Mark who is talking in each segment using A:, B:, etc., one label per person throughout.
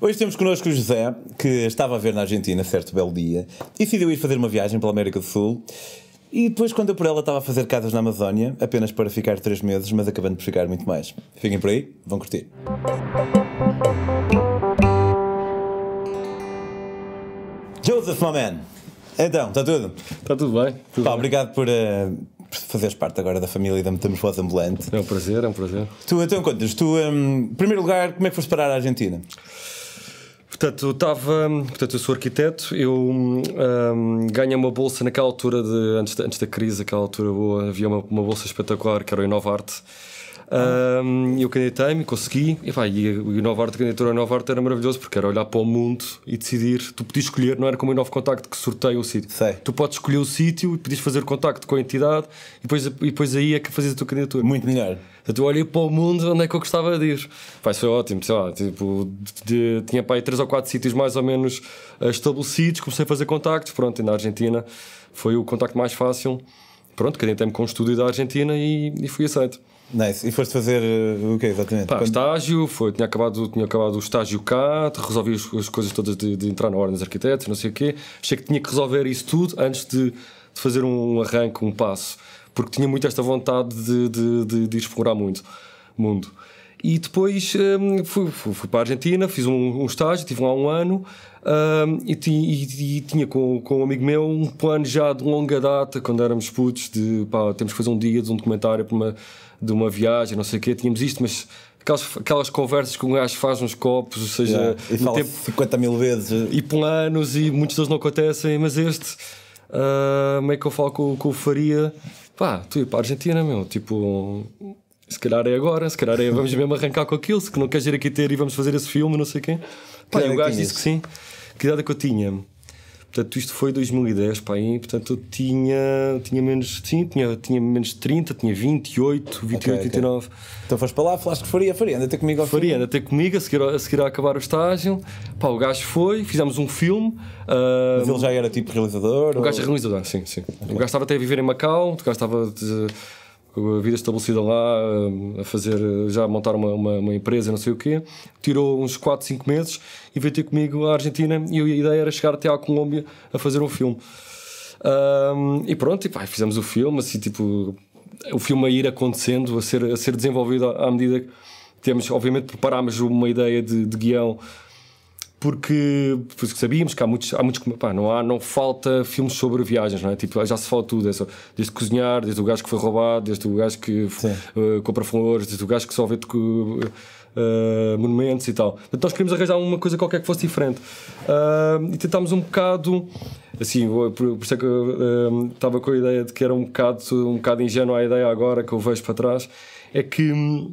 A: Hoje temos connosco o José, que estava a ver na Argentina, certo belo dia, e decidiu ir fazer uma viagem pela América do Sul. E depois, quando eu por ela estava a fazer casas na Amazónia, apenas para ficar três meses, mas acabando por ficar muito mais. Fiquem por aí, vão curtir. Joseph, my man! Então, está tudo? Está tudo bem. Tudo Pá, bem. Obrigado por, uh, por fazeres parte agora da família da Metamorfose Ambulante. É um prazer, é um prazer. Tu, então, contas, tu, um, em primeiro lugar, como é que foste parar à
B: Argentina? Portanto, eu estava, portanto, eu sou arquiteto, eu um, hum, ganhei uma bolsa naquela altura, de, antes, da, antes da crise, aquela altura boa, havia uma, uma bolsa espetacular que era o Inovarte. Arte um, eu candidatei-me, consegui. E, pá, e, e Nova Arte, a candidatura a Nova Arte era maravilhoso porque era olhar para o mundo e decidir. Tu podias escolher, não era como o Novo Contacto que sorteia o sítio. Sei. Tu podes escolher o sítio e podias fazer contacto com a entidade e depois, e depois aí é que fazes a tua candidatura. Muito melhor. Então, eu olhei para o mundo onde é que eu gostava de ir. Pá, foi ótimo, sei lá, tipo, de, de, tinha para aí três ou quatro sítios mais ou menos eh, estabelecidos, comecei a fazer contactos. Pronto, e na Argentina foi o contacto mais fácil. Pronto, candidatei-me com um estúdio da Argentina e, e fui aceito. Nice. E foste fazer eh, o quê exatamente? Pá, Quando... estágio, foi, tinha, acabado, tinha acabado o estágio cá, resolvi as, as coisas todas de, de, entrar na Ordem dos Arquitetos, não sei o quê. Achei que tinha que resolver isso tudo antes de, de fazer um arranque, um passo, porque tinha muito esta vontade de, de, de explorar muito mundo. E depois hum, fui, fui, fui, para a Argentina, fiz um, um estágio, tive lá um ano hum, e, ti, e, e, tinha com, com um amigo meu um plano já de longa data, quando éramos putos, de pá, temos que fazer um dia de um documentário para uma de uma viagem, não sei o quê, tínhamos isto, mas aquelas, aquelas conversas que um gajo faz nos copos, ou seja, yeah. e fala tempo, 50 mil vezes e planos, e muitos deles não acontecem, mas este, uh, ah, meio é que eu falo com, com o Faria, pá, tu ia para a Argentina, meu, tipo, se calhar é agora, se calhar é, vamos mesmo arrancar com aquilo, se que não queres ir aqui ter e vamos fazer esse filme, não sei quem. Pá, é que o gajo disse que sim, que idade é que eu tinha? Portanto, isto foi 2010 para aí, portanto eu tinha, tinha menos, sim, tinha, tinha menos de 30, tinha 28, 28, okay, 29.
A: Okay. Então foste para lá, falaste que faria, faria, anda
B: ter comigo ao Faria, anda ter comigo, a seguir, a seguir a acabar o estágio. Pá, o gajo foi, fizemos um filme. Uh, Mas ele já era tipo realizador? O ou... gajo é realizador, sim, sim. Okay. O gajo estava até a viver em Macau, o gajo estava. De, a vida estabelecida lá, hum, a fazer, já a montar uma, uma, uma, empresa, não sei o quê. Tirou uns 4, 5 meses e veio ter comigo à Argentina e a ideia era chegar até à Colômbia a fazer um filme. Um, e pronto, e, pá, fizemos o filme, assim, tipo, o filme a ir acontecendo, a ser, a ser desenvolvido à, medida que temos, obviamente, preparámos uma ideia de, de guião porque, sabíamos que há muitos, há muitos pá, não há, não falta filmes sobre viagens, não é? Tipo, já se fala tudo, é só, desde cozinhar, desde o gajo que foi roubado, desde o gajo que uh, compra flores, desde o gajo que só vê uh, monumentos e tal. Então nós queríamos arranjar uma coisa qualquer que fosse diferente uh, e tentámos um bocado, assim, por, por isso é que eu estava com a ideia de que era um bocado, um bocado ingênua a ideia agora que eu vejo para trás, é que hum,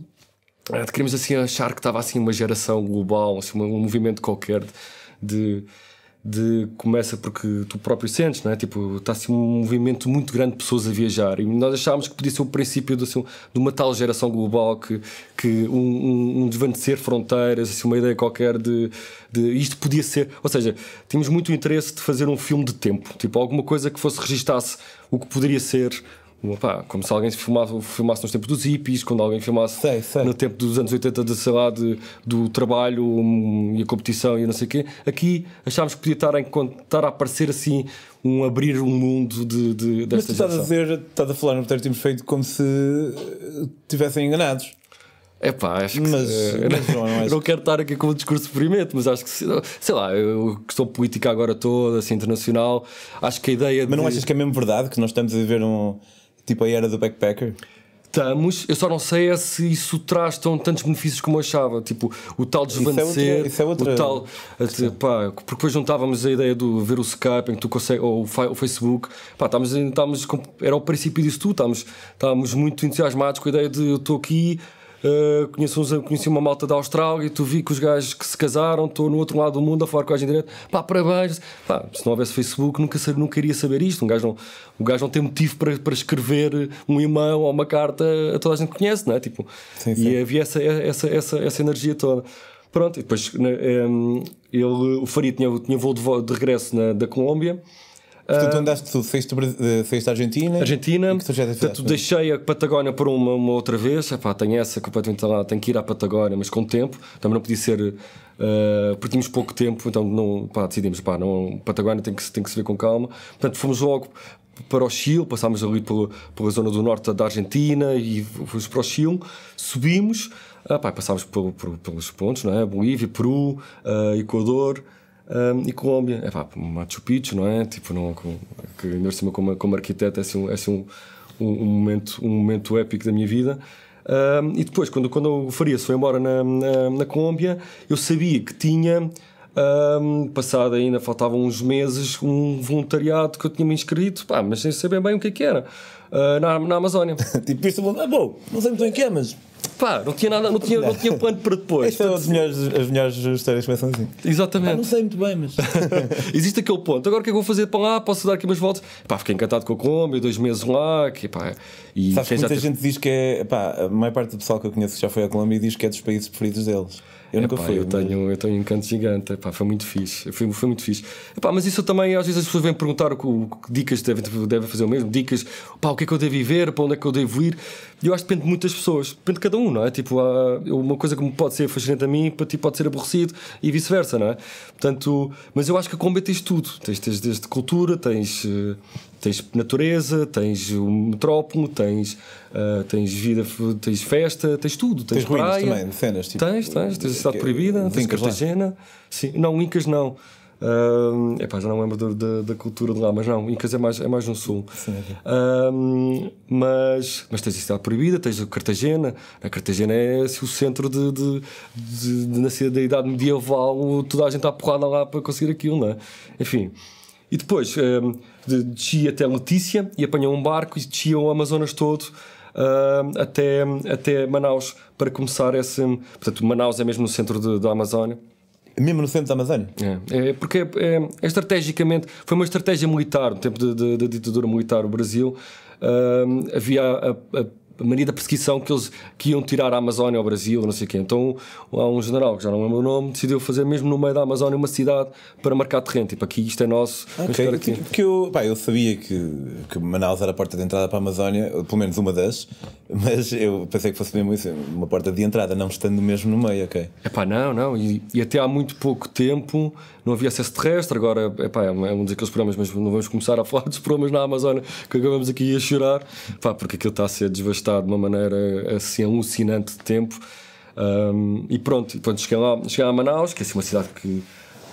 B: ah, queríamos assim achar que estava assim uma geração global, assim, um movimento qualquer de, de começa porque tu próprio sentes, não é? Tipo, está assim um movimento muito grande de pessoas a viajar e nós achávamos que podia ser o princípio de, assim, de uma tal geração global que, que um, um, um desvanecer fronteiras, assim, uma ideia qualquer de, de isto podia ser, ou seja, tínhamos muito interesse de fazer um filme de tempo, tipo alguma coisa que fosse registasse o que poderia ser Pá, como se alguém filmasse, filmasse nos tempos dos hippies, quando alguém filmasse sei, sei. no tempo dos anos 80 de, sei lá, de, do trabalho um, e a competição e não sei o quê. Aqui achámos que podia estar, estar a aparecer assim um abrir um mundo de, de, desta Mas tu estás a
A: dizer, estás a falar no roteiro que feito como se eh,
B: tivessem enganados. É pá, acho que. Mas, se, mas não, não, é acho não quero estar aqui com o discurso de experimento, mas acho que, sei lá, eu que sou política agora toda, assim, internacional, acho que a ideia. Mas de... não achas que é mesmo verdade que nós estamos a viver um tipo a era do backpacker? Estamos, eu só não sei é se isso traz tão, tantos benefícios como eu achava, tipo o tal desvanecer, isso é outra, isso é outra o tal, pá, porque depois juntávamos a ideia do ver o Skype, em que tu consegue, ou o, Facebook, pá, estávamos, estávamos, era o princípio disso tudo, estávamos, estávamos muito entusiasmados com a ideia de eu estou aqui, ah, uns, conheci uma malta da Austrália e tu vi que os gajos que se casaram estou no outro lado do mundo a falar com a gente direto. Pá, parabéns. Pá, se não houvesse Facebook, nunca, nunca iria saber isto. Um gajo não, o gajo não tem motivo para, para escrever um e-mail ou uma carta a toda a gente que conhece, não é? Tipo, sim, sim. E havia essa, essa, essa, essa energia toda. Pronto, e depois ele, o Faria tinha, tinha voo de, de regresso na, da Colômbia Portanto, uh, andaste tudo, fez da Argentina.
A: Argentina, portanto, é?
B: deixei a Patagónia por uma, uma outra vez. Epá, tenho essa completamente lá, tenho que ir à Patagónia, mas com tempo. Também não podia ser. Uh, eh, porque tínhamos pouco tempo, então não, pá, decidimos, pá, não, Patagónia tem que, tem que se ver com calma. Portanto, fomos logo para o Chile, passámos ali pela, pela zona do norte da Argentina e fomos para o Chile, subimos, ah, pá, passámos por, por, pelos pontos, não é? Bolívia, Peru, uh, Equador. Um, e Colômbia, é pá, Machu Picchu, não é? Tipo, não, com, que ainda cima como, como arquiteto é assim, um, é assim um, um, momento, um momento épico da minha vida. Um, e depois, quando, quando o Farias foi embora na, na, na Colômbia, eu sabia que tinha um, passado ainda, faltavam uns meses, um voluntariado que eu tinha me inscrito, pá, mas sem saber bem o que é que era, uh, na, na Amazónia. tipo, isso é, é bom, não sei muito bem o que é, mas Pá, não tinha nada, não tinha, não tinha plano para depois. Estas são é as melhores, as melhores histórias que começam assim. Exatamente. Pá, não
A: sei muito bem, mas.
B: Existe aquele ponto. Agora o que é que eu vou fazer para lá? Posso dar aqui umas voltas? Pá, fiquei encantado com a Colômbia, dois meses lá. Que, pá, e Sabes que muita teve... gente diz
A: que é. Pá, a maior parte do pessoal que eu conheço que já foi à Colômbia diz que é dos países preferidos deles. Eu nunca Epá, fui, eu, tenho,
B: eu tenho um encanto gigante. Epá, foi muito fixe. Foi, foi muito fixe. Epá, mas isso também, às vezes as pessoas vêm perguntar o que, o que dicas devem deve fazer o mesmo, dicas, pá, o que é que eu devo viver, para onde é que eu devo ir. E eu acho que depende de muitas pessoas, depende de cada um, não é? Tipo, há uma coisa que pode ser fascinante a mim, para ti pode ser aborrecido e vice-versa, não é? Portanto, mas eu acho que a combo tens tudo. Tens, tens desde cultura, tens eh, Tens natureza, tens o metrópole, tens, uh, tens vida, tens festa, tens tudo. Tens, tens praia, também, cenas. Tipo, tens, tens, tens a cidade é proibida, tens Cartagena. Sim, não, Incas não. é epá, já não lembro da, da, cultura de lá, mas não, Incas é mais, é mais no sul. Um, ah, mas, mas tens a cidade proibida, tens a Cartagena. A Cartagena é assim, o centro de, de, de, de, da idade medieval, toda a gente está porrada lá para conseguir aquilo, não é? Enfim. E depois um, ehm, desci até Letícia e apanhei um barco e desci o Amazonas todo uh, até, até Manaus para começar esse. Portanto, Manaus é mesmo no centro da Amazónia. Mesmo no centro da Amazónia? É, é porque é, é, é estrategicamente. Foi uma estratégia militar, no tempo da ditadura militar, o Brasil. Uh, havia a, a, a mania da perseguição que eles que iam tirar a Amazónia ao Brasil, não sei o quê. Então há um general, que já não lembro o nome, decidiu fazer mesmo no meio da Amazónia uma cidade para marcar terreno. Tipo, aqui isto é nosso. Okay. Aqui. Tipo, porque
A: eu, pá, eu sabia que, que Manaus era a porta de entrada para a Amazónia, pelo menos uma das,
B: mas eu pensei que fosse mesmo isso, uma porta de entrada,
A: não estando mesmo no meio, ok? É
B: pá, não, não. E, e até há muito pouco tempo não havia acesso terrestre, agora epá, é, um é daqueles programas, mas não vamos começar a falar dos programas na Amazônia que acabamos aqui a chorar, epá, porque aquilo está a ser devastado de uma maneira assim alucinante de tempo. Um, e pronto, e pronto cheguei, lá, cheguei a Manaus, que é assim, uma cidade que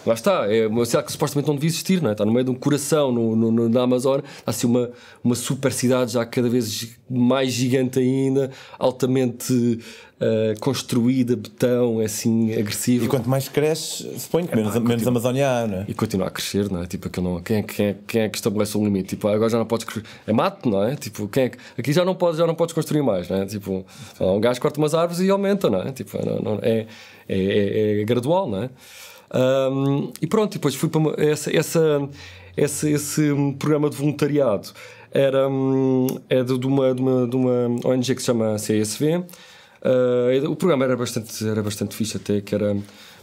B: Lá está, é uma cidade que supostamente não devia existir, não é? está no meio de um coração no, no, no, na Amazônia, está assim uma, uma super cidade já cada vez mais gigante ainda, altamente uh, construída, betão, é assim, agressivo. E quanto mais cresce, suponho que é, menos, continua, menos Amazônia há, não é? E continua a crescer, não é? Tipo, não, quem, é quem, é, quem é que estabelece o um limite? Tipo, agora já não podes. É mato, não é? Tipo, quem é que, aqui já não, podes, já não podes construir mais, não é? Tipo, um gajo corta umas árvores e aumenta, não é? Tipo, não, não, é, é, é, é gradual, não é? Um, e pronto, depois fui para uma, essa, essa, esse, esse hum, programa de voluntariado. Era hum, é de, de, uma, de, uma, de uma ONG que se chama CSV. Uh, ah, é, o programa era bastante, era bastante fixe até, que era...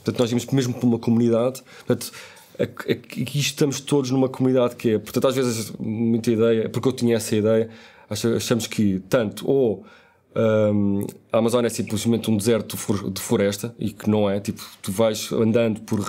B: Portanto, nós íamos mesmo para uma comunidade. Portanto, aqui estamos todos numa comunidade que é... Portanto, às vezes, muita ideia... Porque eu tinha essa ideia, achamos que tanto ou... Um, a Amazónia é simplesmente um deserto de floresta e que não é, tipo, tu vais andando por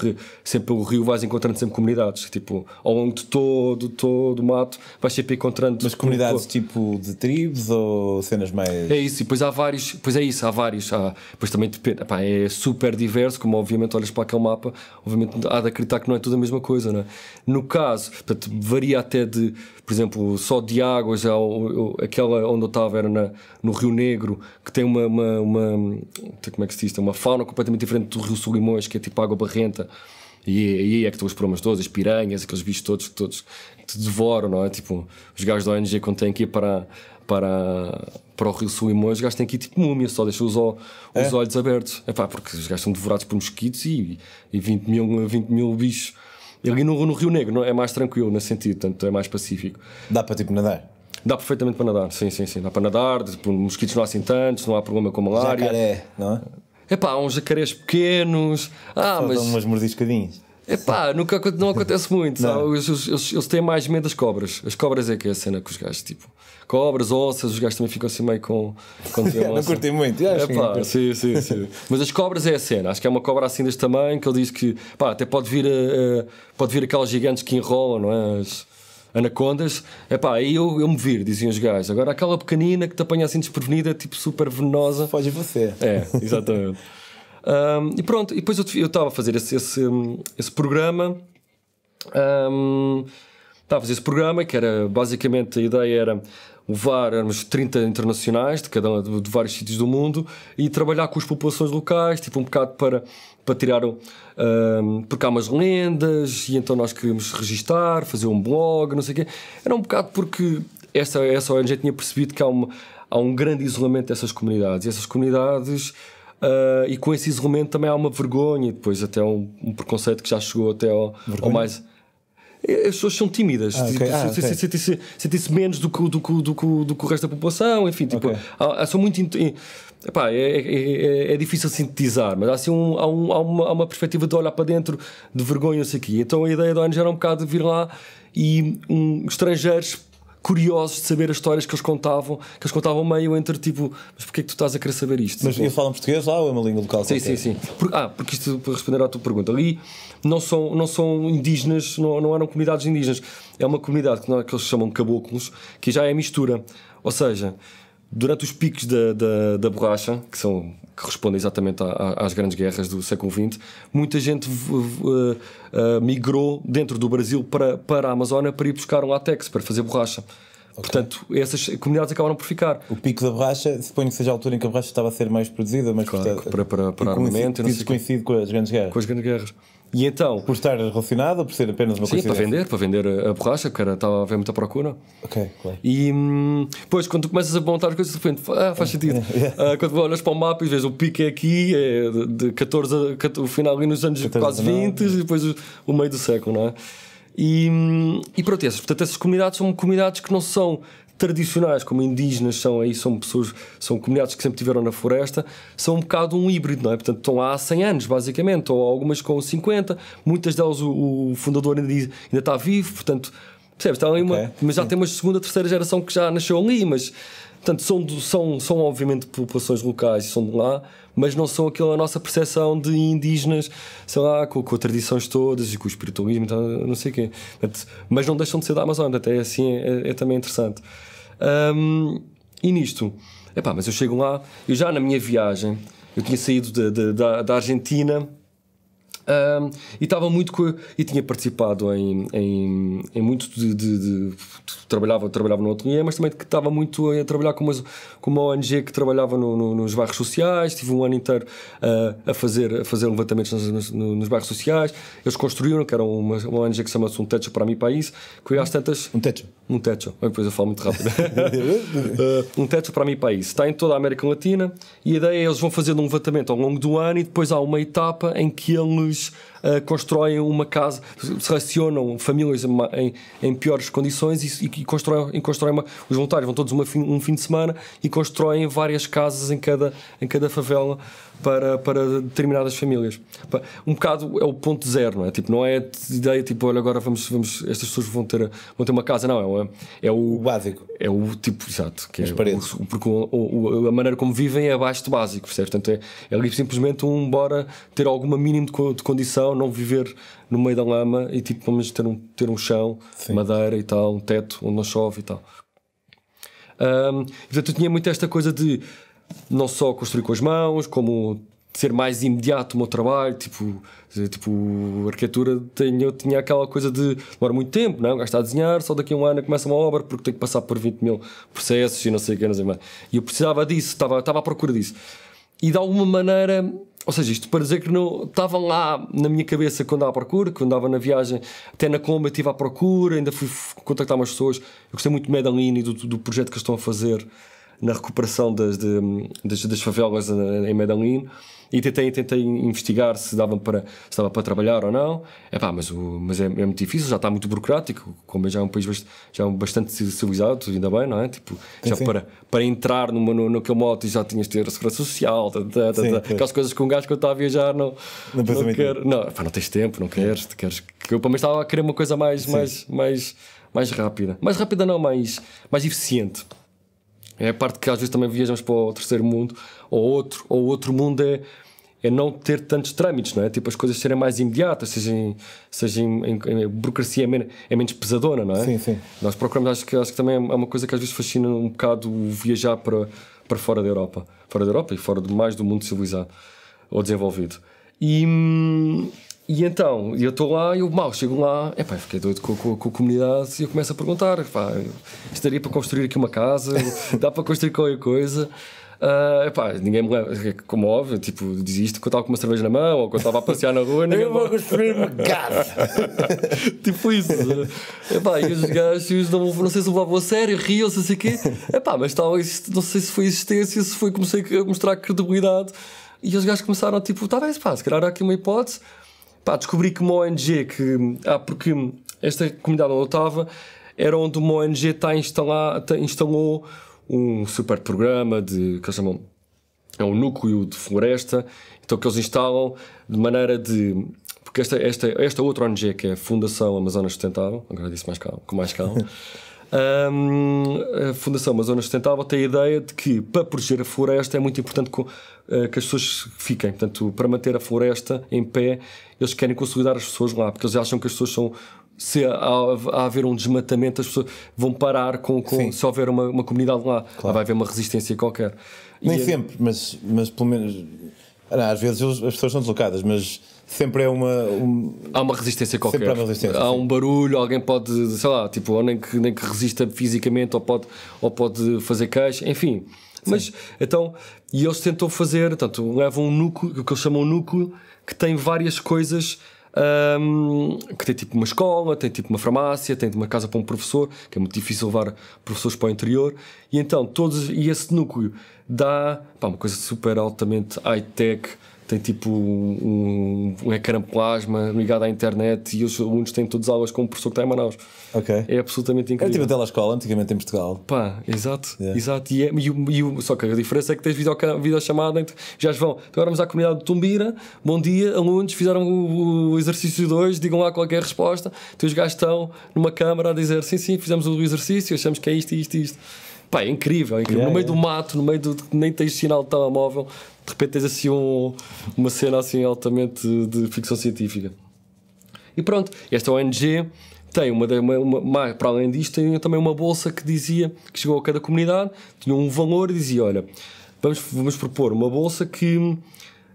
B: sempre pelo rio, vais encontrando sempre comunidades, tipo, ao longo de todo, todo o mato, vais sempre encontrando. Mas comunidades tipo, tipo de tribos ou cenas mais. É isso, e depois há vários, pois é isso, há vários, há, também depende, epá, é super diverso, como obviamente olhas para aquele mapa, obviamente há de acreditar que não é tudo a mesma coisa, não é? No caso, portanto, varia até de, por exemplo, só de águas, aquela onde eu estava era na, no Rio Negro, que tem uma uma, uma como é que se diz, uma fauna completamente diferente do Rio Solimões, que é tipo água barrenta. E aí é que estão os problemas todos, as piranhas, aqueles bichos todos que todos te devoram, não é? Tipo, os gajos da ONG quando têm que ir para, para, para o Rio Solimões, os gajos têm que ir tipo múmia, só deixam os, os é. olhos abertos. É pá, porque os gajos são devorados por mosquitos e, e 20, mil, 20 mil bichos. ali no, no Rio Negro não, é? é mais tranquilo nesse sentido, portanto é mais pacífico. Dá para tipo nadar? Dá perfeitamente para nadar, sim, sim, sim. Dá para nadar, tipo, mosquitos não há assim tantos, não há problema com a malária. Jacaré, não é? Epá, há uns jacarés pequenos. Ah, Só mas. Dão umas mordiscadinhas. Epá, nunca, não acontece muito. Não. Eles, eles, eles, têm mais medo das cobras. As cobras é que é a cena com os gajos, tipo. Cobras, ossas, os gajos também ficam assim meio com. com não curtem muito, acho Epá, que... sim, sim, sim. Mas as cobras é a cena. Acho que é uma cobra assim deste tamanho que ele diz que. Pá, até pode vir, eh, eh, pode vir aquelas gigantes que enrolam, não é? As, anacondas, é pá, aí eu, eu me vir, diziam os gajos. Agora aquela pequenina que te apanha assim desprevenida, tipo super venenosa. Foge você. É, exatamente. um, e pronto, e depois eu estava a fazer esse, esse, esse programa. Um, estava a fazer esse programa que era basicamente a ideia era o VAR éramos 30 internacionais de cada de, de vários sítios do mundo e trabalhar com as populações locais, tipo um bocado para, para tirar um, porque há umas lendas e então nós queríamos registar, fazer um blog, não sei o quê. Era um bocado porque essa, essa ONG tinha percebido que há, uma, há um grande isolamento dessas comunidades e essas comunidades uh, e com esse isolamento também há uma vergonha e depois até um, um preconceito que já chegou até ao, ao mais as pessoas são tímidas, sentem-se menos do que, o resto da população, enfim, tipo, são muito. Epá, é é, é, é, é, difícil sintetizar, mas há, assim um, há, um, há, uma, há uma perspectiva de olhar para dentro de vergonha, isso aqui. Então a ideia da ONG era um bocado de vir lá e um, estrangeiros curiosos de saber as histórias que eles contavam, que eles contavam meio entre tipo, mas porquê é que tu estás a querer saber isto? Mas tipo, eles falam português lá ou é uma língua local? Sim, sim, sim. Por, ah, porque isto para responder à tua pergunta. Ali não são, não são indígenas, não, não eram comunidades indígenas. É uma comunidade que, que eles chamam caboclos, que já é mistura. Ou seja, durante os picos da, da, da borracha, que são que correspondem exatamente às grandes guerras do século XX, muita gente uh, uh, migrou dentro do Brasil para, para a Amazónia para ir buscar um latex para fazer borracha. Okay. Portanto, essas comunidades acabaram por ficar. O pico da borracha,
A: suponho que seja a altura em que a borracha estava a ser mais produzida, mas claro, portanto,
B: para, para, para armamento. Isso
A: coincide com as grandes guerras. Com
B: as grandes guerras. E então... Por estar relacionado, por ser apenas uma sim, coisa... Sim, para vender, para vender a borracha, porque era, estava a haver muita procura. Ok, claro. E hum, depois, quando tu começas a montar as coisas, de repente, ah, faz sentido. uh, quando olhas para o mapa e vês o pico é aqui, é de 14, a, o final ali nos anos 14, quase 20, e depois o, o meio do século, não é? E, hum, e pronto, essas, portanto, essas comunidades são comunidades que não são tradicionais, como indígenas são aí, são pessoas, são comunidades que sempre tiveram na floresta, são um bocado um híbrido, não é? Portanto, estão há 100 anos, basicamente, ou algumas com 50, muitas delas o, o fundador ainda, ainda está vivo, portanto, Percebes? Então, uma, Mas já Sim. tem uma segunda, terceira geração que já nasceu ali, mas portanto, são, são, são obviamente populações locais, e são de lá, mas não são aquela nossa percepção de indígenas, sei lá, com, com tradições todas e com o espiritualismo, então, não sei o quê. Portanto, mas não deixam de ser da Amazônia, até assim é, é, também interessante. Um, e nisto, epá, mas eu chego lá, eu já na minha viagem, eu tinha saído da, da Argentina um, e estava muito com e tinha participado em, em, em muito de, de, de, de, trabalhava trabalhava no ateliê mas também que estava muito a, a trabalhar com uma, com uma ONG que trabalhava no, no, nos bairros sociais tive um ano inteiro uh, a fazer a fazer levantamentos nos, nos, nos, bairros sociais eles construíram que era uma, uma ONG que chama-se um techo para mim país que tantas um techo um techo depois eu falo muito rápido uh, um techo para mim país está em toda a América Latina e a ideia é eles vão fazendo um levantamento ao longo do ano e depois há uma etapa em que eles news Eh, constroem uma casa, selecionam famílias em, em piores condições e, e constroem, e constroem uma, os voluntários vão todos uma, um fim de semana e constroem várias casas em cada, em cada favela para, para determinadas famílias. Um bocado é o ponto zero, não é? Tipo, não é ideia tipo, olha, agora vamos, vamos estas pessoas vão ter, vão ter uma casa, não, é, é, é o, o básico. É o tipo, exato, que é o, porque o, o, a maneira como vivem é abaixo do básico, Portanto, é, é simplesmente um bora ter alguma mínimo de, de condição não, viver no meio da lama e tipo, pelo menos ter um, ter um chão, Sim. madeira e tal, um teto onde não chove e tal. Um, portanto, eu tinha muito esta coisa de não só construir com as mãos, como ser mais imediato o meu trabalho, tipo, tipo arquitetura eu tinha aquela coisa de demora muito tempo, não? É? gasta a desenhar, só daqui a um ano começa uma obra porque tem que passar por 20 mil processos e não sei o que, não sei mais. E eu precisava disso, estava, estava à procura disso e de alguma maneira ou seja, isto para dizer que não estavam lá na minha cabeça quando andava à procura, quando andava na viagem, até na Comba estive à procura, ainda fui contactar umas pessoas. Eu gostei muito de Medellín e do, do projeto que estão a fazer na recuperação das, de, das, das favelas eh, em Medellín. E tentei, tentei investigar se, dava para, se dava para trabalhar ou não. pá mas o, mas é, é muito difícil, já está muito burocrático, como é já é um país já é bastante civilizado, ainda bem, não é? Tipo, sim, já sim. Para, para entrar numa, no, naquele moto já tinhas de ter a segurança social, tá, tá, tá, sim, tá. aquelas coisas que um gajo eu estava a viajar não, não, não Não, não tens tempo, não queres, queres. Eu para mim estava a querer uma coisa mais, mais, mais, mais rápida. Mais rápida não, mais, mais eficiente. É a parte que às vezes também viajamos para o terceiro mundo ou outro, ou outro mundo é, é não ter tantos trâmites, não é? Tipo, as coisas serem mais imediatas, seja, em, seja em, em, em burocracia é, menos é, menos pesadona, não é? Sim, sim. Nós procuramos, acho que, acho que também é uma coisa que às vezes fascina um bocado viajar para, para fora da Europa. Fora da Europa e fora de mais do mundo civilizado ou desenvolvido. E, hum, e então, eu estou lá e o mal, chego lá, epá, fiquei doido com, com, com, a comunidade e eu começo a perguntar: pá, estaria para construir aqui uma casa? dá para construir qualquer coisa? Uh, epá, ninguém me lembra, é como tipo, desisto quando estava com uma cerveja na mão ou quando estava a passear na rua. eu vou construir uma casa! tipo isso. Epá, e os gajos não, não sei se levavam a sério, riam-se, assim quê. Epá, mas talvez, não sei se foi existência, se foi comecei a mostrar credibilidade. E os gajos começaram, tipo, tá bem, pá, se calhar há aqui uma hipótese Pá, descobri que uma ONG que. Ah, porque esta comunidade onde eu estava era onde uma ONG está instalar, tá, instalou um super programa de. que eles chamam. é um núcleo de floresta, então que eles instalam de maneira de. porque esta, esta, esta outra ONG, que é a Fundação Amazonas Sustentável, agora disse mais calma com mais calma. um, a Fundação Amazonas Sustentável tem a ideia de que para proteger a floresta é muito importante eh, que as pessoas fiquem. Portanto, para manter a floresta em pé, eles querem consolidar as pessoas lá, porque eles acham que as pessoas são se há, haver um desmatamento, as pessoas vão parar com, com se houver uma, uma comunidade lá, claro. vai haver uma resistência qualquer. Nem e é- sempre, é... mas, mas pelo menos não, às vezes as pessoas são deslocadas, mas sempre
A: é uma. Um...
B: Há uma resistência qualquer. Sempre há uma resistência. Há sim. um barulho, alguém pode, sei lá, tipo, nem que, nem que resista fisicamente ou pode, ou pode fazer queixa, enfim. Mas, Sim. então, e eles tentam fazer, portanto, levam um núcleo, o que eles chamam um núcleo, que tem várias coisas um, que tem tipo uma escola, tem tipo uma farmácia, tem uma casa para um professor, que é muito difícil levar professores para o interior, e então todos, e esse núcleo dá pá, uma coisa super altamente high-tech, tem tipo um, um ecrã plasma ligado à internet e os alunos têm todas as aulas com o professor que está em Manaus. Ok. É absolutamente é tipo incrível. Era tipo a telescola antigamente em Portugal. Pá, exato, yeah. exato. E, é, e, e, só que a diferença é que tens videochamada, então, já vão. Então, agora vamos à comunidade de Tumbira, bom dia, alunos, fizeram o, o exercício 2, digam lá qualquer resposta. Então os gajos estão numa câmara a dizer sim, sim, fizemos o exercício, achamos que é isto, isto, isto. Pá, é incrível, é incrível. Yeah, no meio yeah. do mato, no meio do. nem tens sinal de telemóvel, de repente tens assim um, uma cena assim altamente de ficção científica. E pronto, esta ONG tem uma, uma, uma, para além disto tem também uma bolsa que dizia que chegou a cada comunidade tinha um valor e dizia olha vamos vamos propor uma bolsa que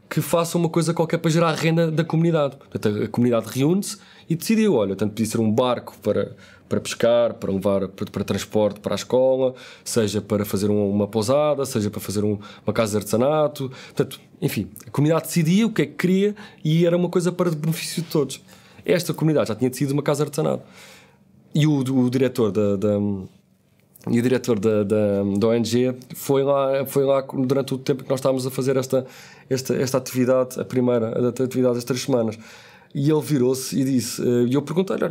B: que faça uma coisa qualquer para gerar renda da comunidade portanto, a comunidade reúne-se e decidiu olha tanto podia ser um barco para para pescar, para levar para, para transporte para a escola, seja para fazer uma, uma pousada, seja para fazer um, uma casa de artesanato. Portanto, enfim, a comunidade decidia o que é que queria e era uma coisa para benefício de todos. Esta comunidade já tinha decidido uma casa de artesanato. E o, o diretor da, da e o diretor da, da, da, ONG foi lá, foi lá durante o tempo que nós estávamos a fazer esta, esta, esta atividade, a primeira a atividade das três semanas. E ele virou-se e disse, eh, e eu perguntei-lhe,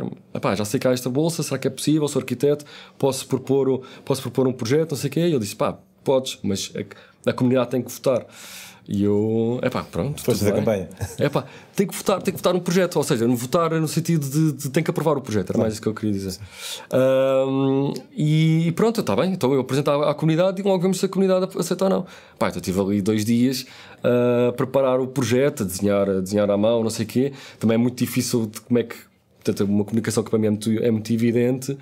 B: já sei que há esta bolsa, será que é possível, sou arquiteto, posso propor, posso propor um projeto, não sei o quê? E ele disse, pá, podes, mas a, a comunidade tem que votar. E eu, é pá, pronto. a da campanha. É pá, tem que votar, tem que votar no projeto, ou seja, votar no sentido de, de tem que aprovar o projeto, era mais isso que eu queria dizer. Um, e pronto, está bem, então eu apresento à, comunidade e logo vemos se a comunidade aceita ou não. Pá, então estive ali dois dias a preparar o projeto, a desenhar, a desenhar à mão, não sei o quê. Também é muito difícil de como é que. Portanto, uma comunicação que para mim é muito, é muito evidente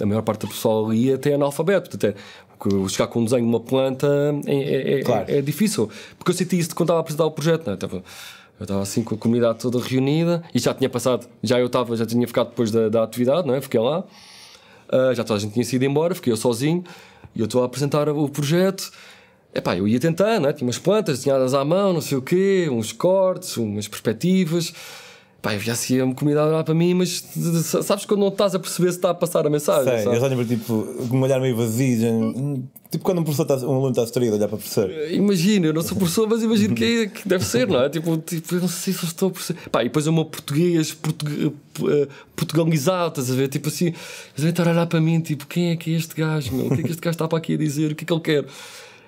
B: a maior parte do pessoal ali é até é analfabeto. Portanto, é, porque chegar com um desenho de uma planta é, é, é, é claro. é, é, difícil. Porque eu senti isso quando estava a apresentar o projeto, não é? Estava, eu estava assim com a comunidade toda reunida e já tinha passado, já eu estava, já tinha ficado depois da, da atividade, não é? Fiquei lá, uh, já toda a gente tinha sido embora, fiquei eu sozinho e eu estou a apresentar o projeto. Epá, eu ia tentar, é? Tinha umas plantas desenhadas à mão, não sei o quê, uns cortes, umas perspectivas. Pá, eu já sei a olhar para mim, mas sabes quando não estás a perceber se está a passar a mensagem? Sei, eu já lembro tipo,
A: com um olhar meio vazio, hum, tipo quando um, professor está, um aluno está distraído a olhar para o professor. Eh, Imagina,
B: eu não sou professor, mas imagino que, é, que deve ser, não é? Tipo, tipo, eu não sei se estou a perceber. Pá, e depois é uma português, eh, eh, portugalizada, estás a ver? Tipo assim, eles vão estar a olhar para mim, tipo, quem é que é este gajo, meu? O que é que este gajo está para aqui a dizer? O que é que ele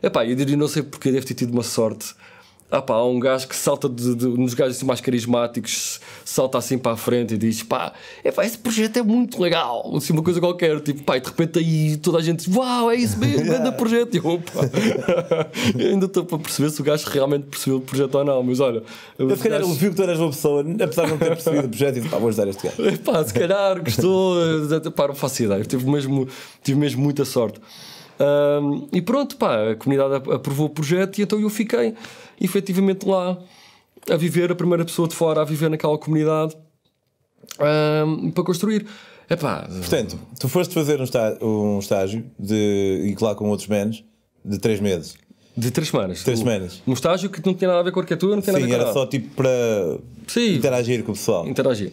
B: quer? pá, eu diria, não sei porque deve ter tido uma sorte ah pá, há um gajo que salta de, de, nos gajos assim mais carismáticos, salta assim para a frente e diz: pá, é, pá, esse projeto é muito legal, assim, uma coisa qualquer, tipo, pá, e de repente aí toda a gente diz: uau, é isso mesmo, grande yeah. projeto. E eu, eu ainda estou para perceber se o gajo realmente percebeu o projeto ou não, mas olha. Eu se calhar gajo... viu que tu eras uma pessoa,
A: apesar de não ter percebido o
B: projeto, e disse: pá, vou ajudar este gajo. É pá, se calhar gostou, eh, pá, não faço ideia, tive mesmo, tive mesmo muita sorte. Um, e pronto, pá, a comunidade aprovou o projeto e então eu fiquei efetivamente lá a viver, a primeira pessoa de fora a viver naquela comunidade um, para construir. Epá, Portanto, tu foste
A: fazer um estágio, um estágio de ir lá com outros menos de três meses. De três semanas. três semanas.
B: Um estágio que não tinha nada a ver com arquitetura, não tinha Sim, nada a ver com Sim, era só
A: tipo para Sim, interagir com o pessoal. Interagir.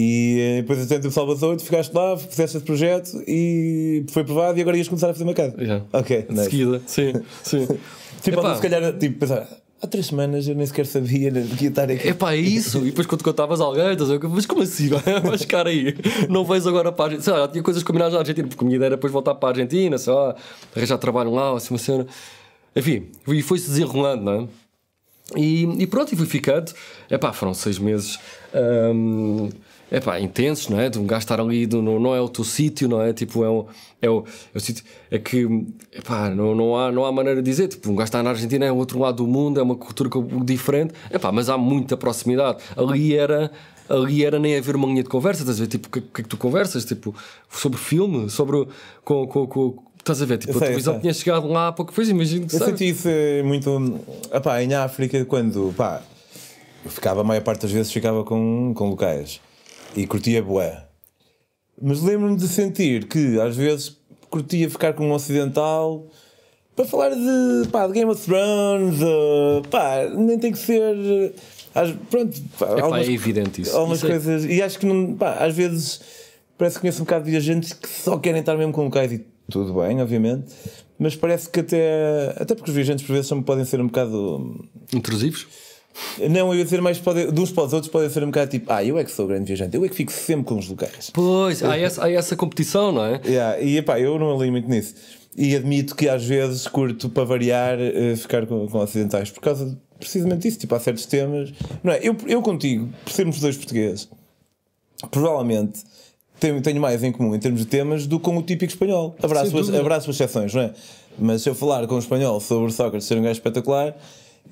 A: E eh, depois assistente do Salvador, tu ficaste lá, fizeste este projeto e foi provado e agora ias começar a fazer uma casa.
B: Yeah. Ok. De nice. seguida,
A: sim, sim.
B: tipo, se
A: calhar, tipo, pensar, Há três semanas eu nem sequer sabia que ia estar aqui. É
B: pá, é isso. E depois quando contavas alguém, estás a mas como assim? Vais ficar aí. Não vais agora para a Argentina. Sei lá, tinha coisas combinadas na Argentina, porque a minha ideia era depois voltar para a Argentina, sei lá, arranjar trabalho lá, assim uma cena. Enfim, e foi-se desenrolando, não é? E, e, pronto, e fui ficando. É pá, foram seis meses. Um, é pá, intensos, não é? De um gajo estar ali, do, não, não é o teu sítio, não é? Tipo, é É, o, é, o sítio, é que, pá, não, não, há, não há maneira de dizer. Tipo, um gajo está na Argentina, é outro lado do mundo, é uma cultura diferente, é pá, mas há muita proximidade. Ali era. Ali era nem haver uma linha de conversa, estás a ver? Tipo, o que, que é que tu conversas? Tipo, sobre filme, sobre. Com, com, com, Estás a ver? Tipo, sei, a televisão tinha chegado lá há pouco pois imagino que Eu sabes. senti isso
A: eh, muito. Epá, em África, quando. Pá, eu ficava, a maior parte das vezes ficava com, com locais. E curtia bué. Mas lembro-me de sentir que às vezes curtia ficar com um ocidental para falar de, pá, de Game of Thrones, uh, pá, nem tem que ser. Às, pronto, pá, é, algumas, pá, é
B: evidente isso. Algumas isso é- coisas. É...
A: E acho que não, pá, às vezes parece que conheço um bocado de viajantes que só querem estar mesmo com locais e tudo bem, obviamente. Mas parece que até. Até porque os viajantes por vezes também podem ser um bocado. intrusivos? Não, eu ia dizer mais, pode, de uns para os outros podem ser um bocado tipo, ah, eu é que sou grande viajante, eu é que fico sempre com os lugares.
B: Pois, há essa, há essa competição, não é?
A: Yeah, e epá, eu não alinho muito nisso. E admito que às vezes curto para variar eh, ficar com, com ocidentais por causa de, precisamente disso. Tipo, há certos temas. Não é? Eu, eu contigo, por sermos dois portugueses, provavelmente tenho, mais em comum em termos de temas do que com o típico espanhol. Haverá suas, exceções, não é? Mas se eu falar com um espanhol sobre Sócrates ser um gajo
B: espetacular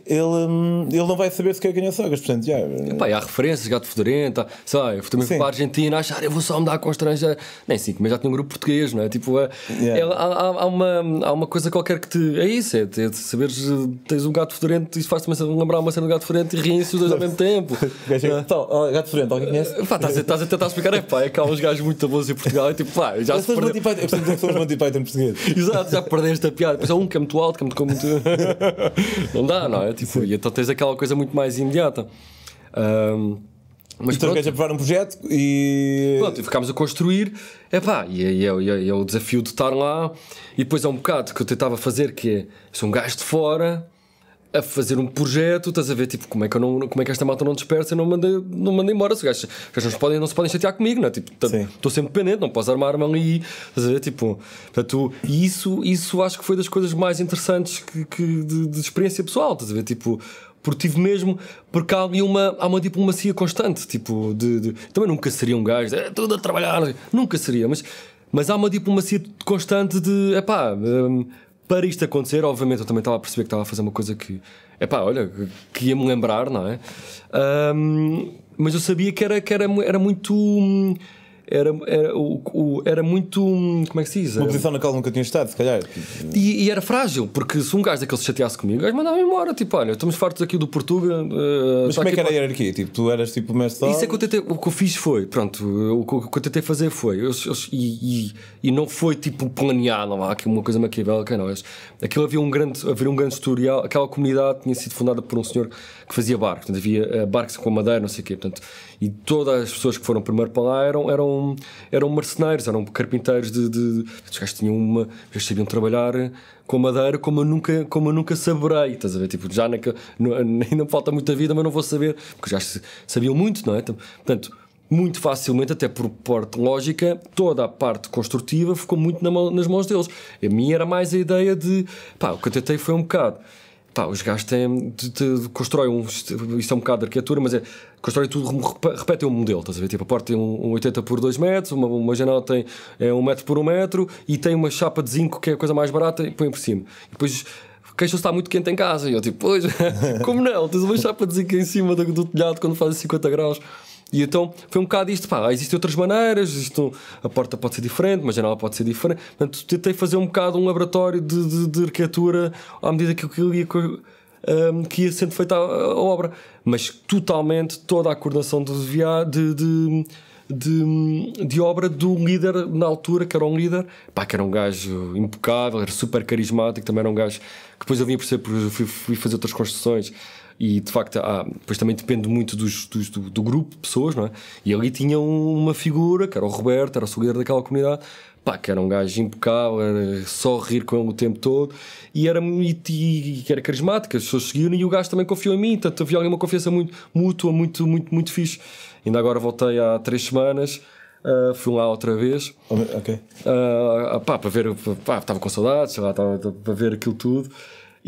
B: ele, hum, ele não vai saber se quer ganhar sogas. Portanto, já. Eh, Epá, há referências, gato fedorento, sei, sabe? Eu também fui para a Argentina achar eu vou só me dar com estrangeiros Nem sim, mas já tinha um grupo português, não é? Tipo, é, yeah. é há, há, uma, há uma coisa qualquer que te. É isso, é, é saberes. Eh, tens um gato fedorento e faz-te lembrar uma cena do gato fedorento e riem-se os dois ao mesmo tempo. Então, então gato fedorento, alguém conhece? Estás a tentar explicar, é pá, é que há uns gajos muito tabulos em Portugal e tipo, pá, já se perdeu. Eu costumo dizer que são Monty Python português. Exato, já perdeste a piada. Depois há um que é muito alto, que é muito. Não dá, não é? Tipo, e então tens aquela coisa muito mais imediata. Um, mas então queres aprovar um projeto e. Pronto, e ficámos a construir, epá, e, é e, é e, é o desafio de estar lá. E depois há é um bocado que eu tentava fazer, que é: sou um gajo de fora, a fazer um projeto, estás a ver, tipo, como é que, eu não, como é que esta malta não dispersa e não manda, não manda embora? Os gajos, os gajos não, se podem, não se podem chatear comigo, não é? Tipo, estou tá, sempre pendente, não posso armar a mão e estás a ver, tipo, portanto, e isso, isso acho que foi das coisas mais interessantes que, que de, de, experiência pessoal, estás a ver, tipo, porque tive mesmo, porque há ali uma, há uma diplomacia constante, tipo, de, de também nunca seria um gajo, é tudo a trabalhar, nunca seria, mas mas há uma diplomacia constante de epá, um, para isto acontecer, obviamente, eu também estava a perceber que estava a fazer uma coisa que, é pá, olha, que ia-me lembrar, não é? Um, mas eu sabia que era, que era, era muito hum, era, era, o, o, era muito. Hum, como é que se diz? Uma posição na qual nunca tinha estado, se calhar. E, e era frágil, porque se um gajo daqueles chateasse comigo, o gajo mandava-me embora. Tipo, olha, estamos fartos aqui do Portugal Uh, Mas como é que era a hierarquia? Tipo, tu eras tipo mestre Isso é que eu tentei. O que eu fiz foi, pronto, o que, eu tentei fazer foi. Eu, eu, e, e, e, não foi tipo planeado, lá, aqui uma coisa maquiavélica, não. Eles, aquilo havia um grande, havia um grande tutorial. Aquela comunidade tinha sido fundada por um senhor que fazia barcos. Portanto, havia eh, barcos com madeira, não sei o quê. Portanto, e todas as pessoas que foram primeiro para lá eram, eram, eram marceneiros, eram carpinteiros de. de os gajos tinham uma. Os sabiam trabalhar com madeira como eu nunca, como eu nunca saberei. Estás a ver? Tipo, já naquele, ainda falta muita vida, mas não vou saber. Porque já sabiam muito, não é? Então, portanto muito facilmente, até por parte lógica, toda a parte construtiva ficou muito na mão, nas mãos deles. A minha era mais a ideia de. Pá, o que eu tentei foi um bocado pá, os gajos têm, te, te constroem um, isto é um bocado de arquitetura, mas é, constroem tudo, repetem um modelo, estás a ver? Tipo, a porta tem um, um 80 por 2 metros, uma, uma janela tem é, um metro por um metro e tem uma chapa de zinco que é a coisa mais barata e põem por cima. E depois queixam-se está muito quente em casa. E eu tipo, pois, como não? Tens uma chapa de zinco em cima do, do telhado quando faz 50 graus. E então foi um bocado isto, pá, existem outras maneiras, isto, a porta pode ser diferente, uma janela pode ser diferente. Portanto, tentei fazer um bocado um laboratório de, de, de arquitetura à medida que eu ia, um, que ia sendo feita a, a, obra. Mas totalmente toda a coordenação de, via, de, de de, de, obra do líder na altura, que era um líder, pá, que era um gajo impecável, era super carismático, também era um gajo que depois eu vinha por ser, fui, fui fazer outras construções e de facto há, depois também depende muito dos, dos do, do, grupo de pessoas, não é? E ali tinha uma figura, que era o Roberto, era o líder daquela comunidade, pá, que era um gajo impecável, era só rir com ele o tempo todo e era, e, e, era carismático, as pessoas seguiam e o gajo também confiou em mim, portanto havia ali uma confiança muito mútua, muito, muito, muito fixe. Ainda agora voltei há três semanas. Uh, fui lá outra vez. Ok. Uh, pá, para ver, pá, estava com saudades, lá, estava, para ver aquilo tudo.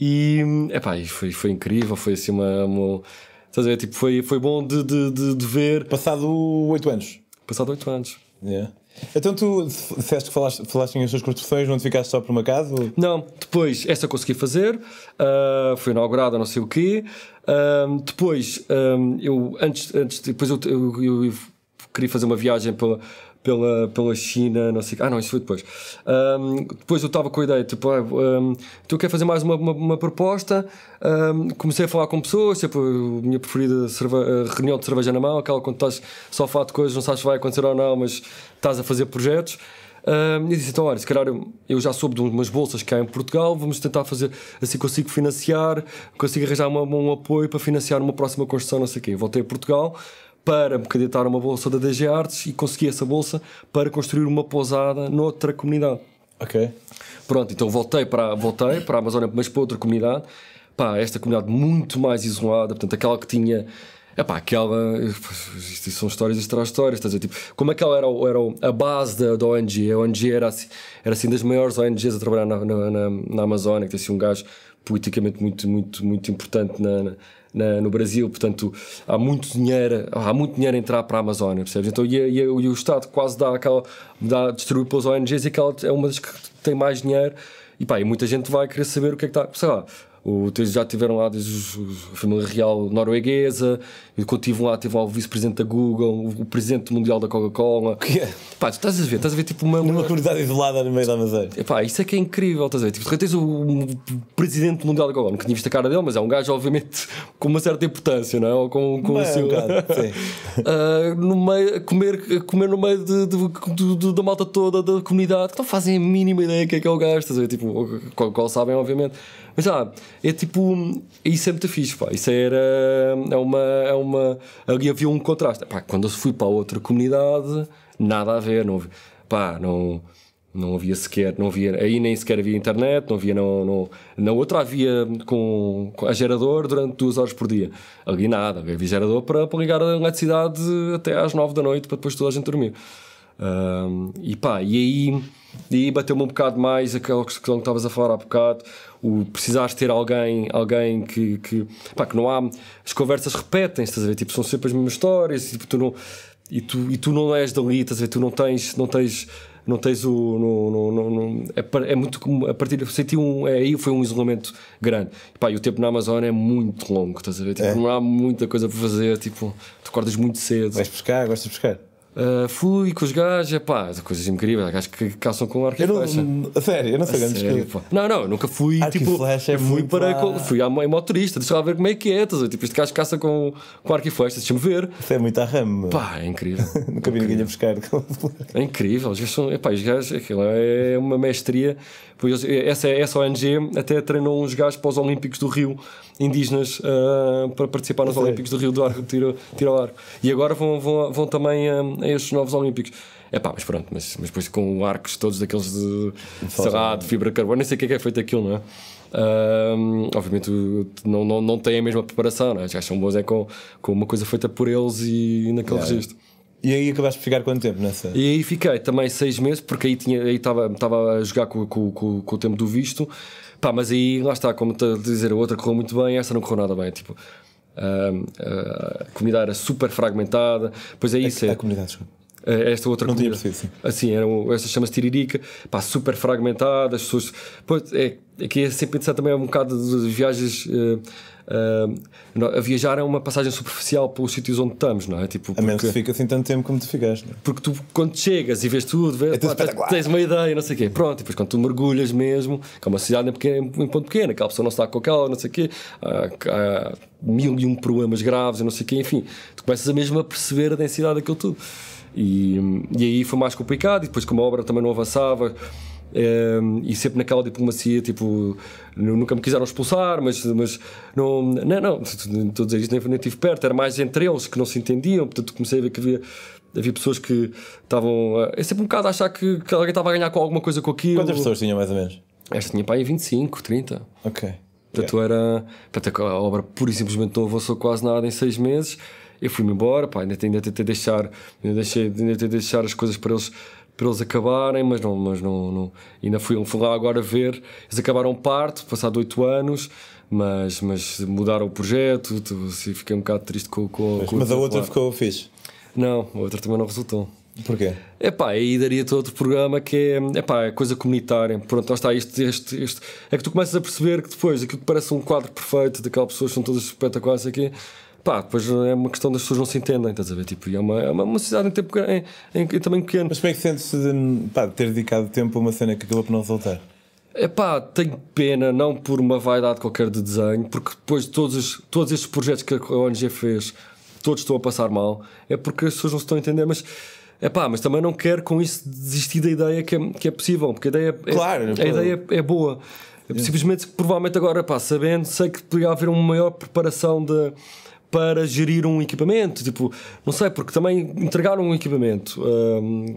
B: E, epá, foi, foi incrível, foi assim uma. uma estás a ver? Tipo, foi, foi bom de, de, de, de ver. Passado oito anos. Passado oito anos.
A: Yeah. Então tu disseste que falaste,
B: falaste em as tuas construções, não te ficaste só por uma casa? Não, depois essa consegui fazer, uh, foi inaugurada, não sei o quê. Uh, depois, um, ah, eu antes, antes depois eu, eu, eu, queria fazer uma viagem para pela, pela China, não sei Ah, não, isso foi depois. Um, depois eu estava com a ideia, tipo, ah, um, eu quero fazer mais uma, uma, uma proposta. Um, comecei a falar com pessoas, tipo, a minha preferida cerve... reunião de cerveja na mão, aquela quando estás só a falar de coisas, não sabes se vai acontecer ou não, mas estás a fazer projetos. Um, e disse: então, olha, se calhar eu já soube de umas bolsas que há em Portugal, vamos tentar fazer assim consigo financiar, consigo arranjar uma, um apoio para financiar uma próxima construção, não sei o quê. Voltei a Portugal, para me candidatar a uma bolsa da DG Artes e consegui essa bolsa para construir uma pousada noutra comunidade. Ok. Pronto, então voltei para, voltei para a Amazónia, mas para outra comunidade. Pá, esta comunidade muito mais isolada, portanto, aquela que tinha. É pá, aquela. Isto são histórias e histórias, estás a dizer, tipo, como ela era, era a base da, da ONG, a ONG era assim, era assim das maiores ONGs a trabalhar na, na, na, na Amazónia, que tem assim um gajo politicamente muito, muito, muito importante na, na na, no Brasil, portanto há muito dinheiro, há muito dinheiro a entrar para a Amazónia, percebes? Então, e, e, e o Estado quase dá aquela, dá, distribui para as ONGs e aquela é uma das que tem mais dinheiro e pá, e muita gente vai querer saber o que é que está, sei lá, o, já tiveram lá desde a família real norueguesa, e quando estive lá, teve lá o vice-presidente da Google, o, presidente mundial da Coca-Cola. É? Pá, tu estás a ver, estás a ver tipo uma. Numa comunidade isolada no meio da Amazônia. Pá, isso é que é incrível, estás a ver? Tipo, tens o, presidente mundial da Coca-Cola, nunca tinha visto a cara dele, mas é um gajo, obviamente, com uma certa importância, não é? Ou com, com o seu. Um bocado, uh, no meio, comer, comer no meio de, de, de, da malta toda, da comunidade, que não fazem a mínima ideia que é que é o gajo, estás a ver? Tipo, Coca-Cola sabem, obviamente. Mas lá, ah, é tipo. Isso é muito fixe, pá. Isso era. É uma. É uma ali havia um contraste. Pá, quando eu fui para outra comunidade, nada a ver. Não, havia, pá, não não havia sequer, não havia, aí nem sequer havia internet, não havia, não, não, na outra havia com, com, a gerador durante duas horas por dia, ali nada, havia gerador para, para ligar a eletricidade até às nove da noite para depois toda a gente dormir. Um, e pá, e aí, e aí bateu-me um bocado mais aquela questão que estavas a falar há bocado, o precisares ter alguém, alguém que, que, pá, que não há. As conversas repetem-se, estás a ver? Tipo, são sempre as mesmas histórias, tipo, tu não, e, tu, e tu não és dali, estás a ver? Tu não tens. Não tens não tens o. Não, não, não, não é, é, muito como. A partir. Senti um. É, aí foi um isolamento grande. E, pá, e o tempo na Amazônia é muito longo, estás a ver? Tipo, é. Não há muita coisa para fazer, tipo, tu acordas muito cedo. Vais pescar, gostas de pescar? Ah, fui com os gajos, pá, coisas incríveis, gajos que caçam com arco e flecha. A sério, eu não sei grandes é sério, é. Não, não, nunca fui arco tipo. Flecha é fui para. Com, fui à mãe é motorista, deixa lá ver como é que é, estás Tipo, este gajo caça com, com arco e flecha, deixa-me ver. Isso é muito à rama. Pá, é incrível.
A: nunca vi ninguém a buscar.
B: é incrível, os gajos são. pá, os gajos, aquilo é uma mestria. Pois, essa, essa ONG até treinou uns gajos para os Olímpicos do Rio, indígenas, uh, para participar nos Olímpicos do Rio do Arco, tiro, tiro ao arco. E agora vão, vão, vão também. Um, ah, estes novos Olímpicos. É pá, mas pronto, mas, mas depois com arcos todos daqueles de, sei lá, de fibra de carbono, nem sei o que é que é feito aquilo, não é? Um, obviamente não, não, não têm a mesma preparação, não é? os são bons é com, com uma coisa feita por eles e naquele yeah. registro. E aí acabaste de ficar quanto tempo nessa? E aí fiquei também seis meses, porque aí estava aí a jogar com, com, com, com o tempo do visto. Pá, mas aí, lá está, como te dizer, a outra correu muito bem, essa não correu nada bem. Tipo, ah, ah, a, comunidade era super fragmentada. Pois é isso. A, é, a comunidade, desculpa é esta outra não comunidade. Tinha percebido, sim. Assim, ah, eram, esta chama-se Tiririca, pá, super fragmentada, as pessoas. Pois, é, é que é sempre interessante também é um bocado das viagens. Uh, Uh, a viajar é uma passagem superficial pelos sítios onde estamos, não é? Tipo, porque, a menos que fica assim tanto tempo como tu ficaste. É? Porque tu, quando chegas e vês tudo, vês, é pá, tens, tens, uma ideia, não sei o quê. Pronto, e depois quando tu mergulhas mesmo, que é uma cidade em, pequeno, em ponto pequeno, aquela pessoa não está com aquela, não sei o quê, há, há, mil e um problemas graves, não sei o quê, enfim, tu começas a mesmo a perceber a densidade daquilo tudo. E, e aí foi mais complicado, e depois como a obra também não avançava um, ehm, e sempre naquela diplomacia, tipo, nunca me quiseram expulsar, mas, mas não, não, não, estou a dizer isto, nem, nem estive perto, era mais entre eles que não se entendiam, portanto comecei a ver que havia havia pessoas que estavam. É sempre um bocado a achar que, que alguém estava a ganhar com alguma coisa com aquilo. Quantas pessoas tinha mais ou menos? Esta tinha pai 25, 30. Ok. Portanto, yeah. era. Portanto, a obra pura e simplesmente não avançou quase nada em seis meses. Eu fui-me embora, pá, ainda tentei deixar, ainda, deixei, ainda tentei deixar as coisas para eles para eles acabarem, mas não, mas não, não ainda fui, fui lá agora ver, eles acabaram parte, passado oito anos, mas, mas mudaram o projeto, assim, fiquei um bocado triste com, com, mas, com mas a outra ficou fixe? Não, a outra também não resultou. Porquê? pá aí daria-te outro programa que é pá é coisa comunitária. Pronto, lá está, isto este, este. É que tu começas a perceber que depois aquilo que parece um quadro perfeito daquelas pessoas são todas espetaculares aqui Pá, depois é uma questão das pessoas não se entendem, estás a ver? Tipo, é uma, é uma, cidade em, tempo, em, em, em tamanho pequeno. Mas como é que sentes de hum, pá, ter dedicado tempo a
A: uma cena que acabou por não voltar?
B: É pá, tenho pena, não por uma vaidade qualquer de desenho, porque depois de todos, todos estes projetos que a ONG fez, todos estão a passar mal, é porque as pessoas não se estão a entender, mas. É pá, mas também não quero com isso desistir da ideia que é, que é possível, porque a ideia, é, claro, é, a ideia é boa. Simplesmente, provavelmente agora, pá, sabendo, sei que poderia haver uma maior preparação de, para gerir um equipamento, tipo, não sei, porque também entregaram um equipamento. Hum,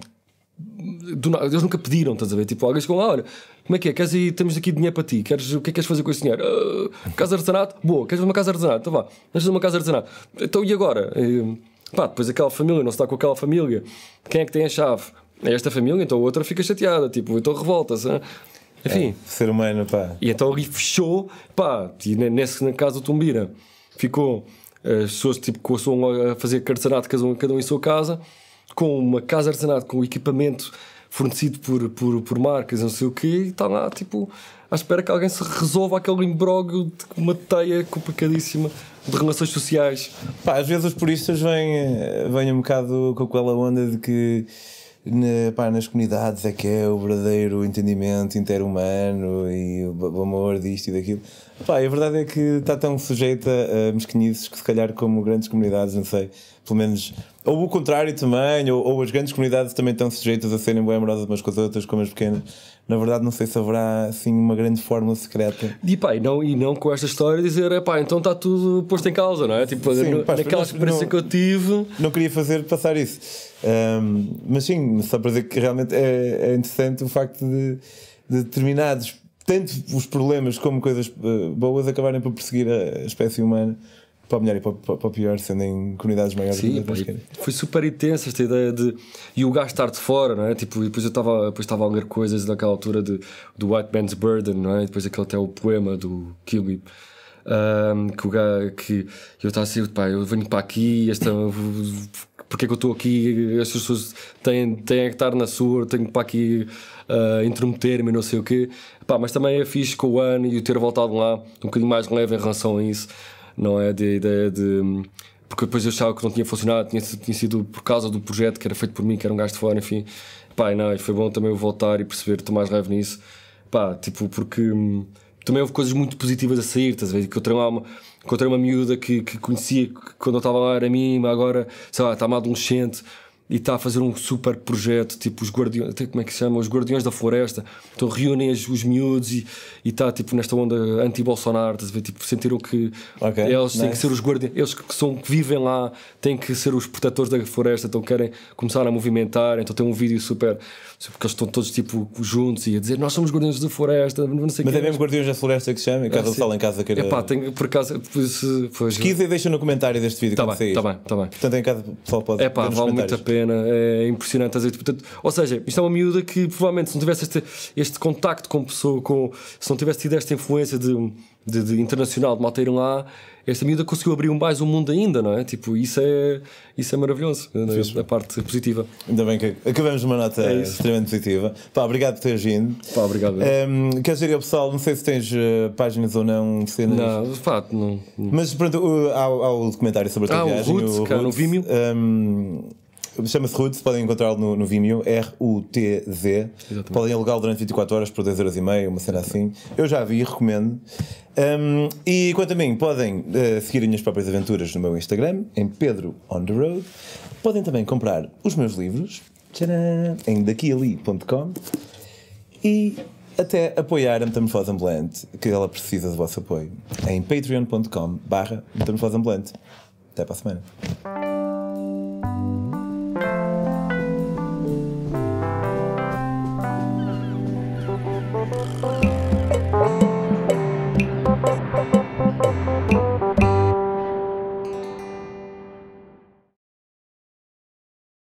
B: eles nunca pediram, estás a ver? Tipo, alguém chegou lá, olha, como é que é? Queres ir, temos aqui dinheiro para ti, queres, o que é que queres fazer com esse dinheiro? Uh, casa artesanato? Boa, queres uma casa artesanato? Então vá, vamos uma casa artesanato. Então e agora? E, pá, depois aquela família, não se está com aquela família, quem é que tem a chave? É esta família, então a outra fica chateada, tipo, então revolta-se. Né? Enfim. É, ser humano, pá. E então ali fechou, pá, e nesse casa do Tumbira ficou as eh, pessoas tipo, começam a fazer artesanato cada um, cada um em sua casa, com uma casa artesanato, com equipamento fornecido por, por, por marcas, não sei o quê, e está lá, tipo, à espera que alguém se resolva aquele imbróglio de uma teia complicadíssima de relações sociais. Pá, às vezes os puristas vêm, eh, vêm
A: um bocado com aquela onda de que na, pá, nas comunidades é que é o verdadeiro entendimento interhumano e o amor disto e daquilo. Pá, a verdade é que está tão sujeita a mesquinhices que, se calhar, como grandes comunidades, não sei, pelo menos. Ou o contrário também, ou, ou as grandes comunidades também estão sujeitas a serem bem amorosas umas com as outras, como as pequenas na verdade não sei se haverá assim uma grande fórmula secreta.
B: E pá, e não, e não com esta história dizer, é pá, então está tudo posto em causa, não é? Tipo, sim, no, pá, naquela experiência não, que eu tive. Não queria fazer
A: passar isso. Um, mas sim, só para dizer que realmente é, é interessante o facto de, de determinados tanto os problemas como coisas eh, boas acabarem por perseguir a espécie humana para o melhor e para, para, o pior, sendo em comunidades maiores. Sim,
B: foi super intensa esta ideia de. E o gajo estar de fora, não é? Tipo, e depois eu estava a ler coisas naquela altura de, do White Man's Burden, não é? E depois aquele até o poema do Kilby. Um, que o gajo, que eu estava assim, pá, eu venho para aqui, esta, porque é que eu estou aqui, as pessoas têm, têm que estar na sua, tenho para aqui uh, ah, intermeter me não sei o quê. Pá, mas também é fixe com o ano e o ter voltado lá, um bocadinho mais leve em relação a isso não é? de ideia de. Porque depois eu achava que não tinha funcionado, tinha, tinha sido por causa do projeto que era feito por mim, que era um gajo de fora, enfim. Pá, não, e foi bom também eu voltar e perceber, estou mais leve nisso. Pá, tipo, porque hum, também houve coisas muito positivas a sair, estás a ver? Encontrei uma, encontrei uma miúda que, que conhecia que quando eu estava lá era mim agora, sei lá, está uma adolescente e está a fazer um super projeto, tipo os guardiões, como é que se chama? Os Guardiões da Floresta. Então reúnem os, miúdos e, e está tipo nesta onda anti-Bolsonaro, tipo, sentiram que okay, eles nice. têm que ser os guardiões, eles que, são, que vivem lá têm que ser os protetores da floresta, então querem começar a movimentar. Então tem um vídeo super, porque eles estão todos tipo juntos e a dizer nós somos Guardiões da Floresta, não sei Mas é mesmo
A: Guardiões da Floresta que se chama, caso é, ah, falem em casa que era... Epá, tem, por
B: acaso, Pesquisa
A: e deixa no comentário deste vídeo. Está bem, está bem, está bem. Portanto, em casa só pode. É pá, vale muito a
B: pena é impressionante. Às vezes. Tipo, portanto, ou seja, isto é uma miúda que provavelmente se não tivesse este, este contacto com pessoa, com, se não tivesse tido esta influência de, de, de internacional de malta lá, esta miúda conseguiu abrir mais um mundo ainda, não é? Tipo, isso é, isso é maravilhoso, é? Sim. a parte positiva. Ainda bem que acabamos uma nota é extremamente positiva. Pá, obrigado por teres
A: vindo. Pá, obrigado. Um, ehm, queres dizer pessoal, não sei se tens uh, páginas ou não, cenas. Não, fato, não. Mas pronto, uh, há, há o documentário sobre a tua ah, viagem. O Roots, o Roots, no Vimeo. Um, Chama-se Roots, podem encontrá-lo no, no Vimeo, R-U-T-Z. Podem alugá-lo durante 24 horas por 2 horas e meia, uma cena assim. Eu já vi, recomendo. Um, e quanto a mim, podem uh, seguir as minhas próprias aventuras no meu Instagram, em Pedro on the Road. Podem também comprar os meus livros tcharam, em daquiali.com e até apoiar a Metamorfose Ambulante, que ela precisa do vosso apoio, em patreon.com barra metamorfoseambulante. Até para a semana.